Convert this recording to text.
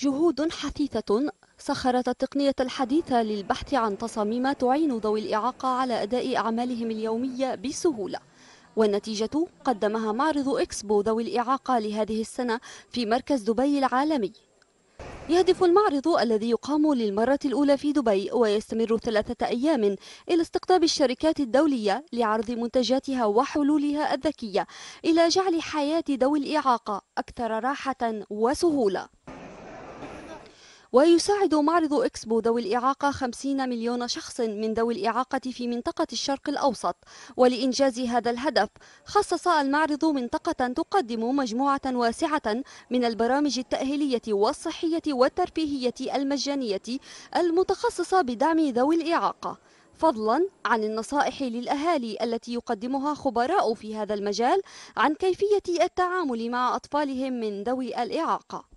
جهود حثيثة سخرت التقنية الحديثة للبحث عن تصاميم تعين ذوي الإعاقة على أداء أعمالهم اليومية بسهولة والنتيجة قدمها معرض إكسبو ذوي الإعاقة لهذه السنة في مركز دبي العالمي يهدف المعرض الذي يقام للمرة الأولى في دبي ويستمر ثلاثة أيام إلى استقطاب الشركات الدولية لعرض منتجاتها وحلولها الذكية إلى جعل حياة ذوي الإعاقة أكثر راحة وسهولة ويساعد معرض إكسبو ذوي الإعاقة 50 مليون شخص من ذوي الإعاقة في منطقة الشرق الأوسط ولإنجاز هذا الهدف خصص المعرض منطقة تقدم مجموعة واسعة من البرامج التأهيلية والصحية والترفيهية المجانية المتخصصة بدعم ذوي الإعاقة فضلا عن النصائح للأهالي التي يقدمها خبراء في هذا المجال عن كيفية التعامل مع أطفالهم من ذوي الإعاقة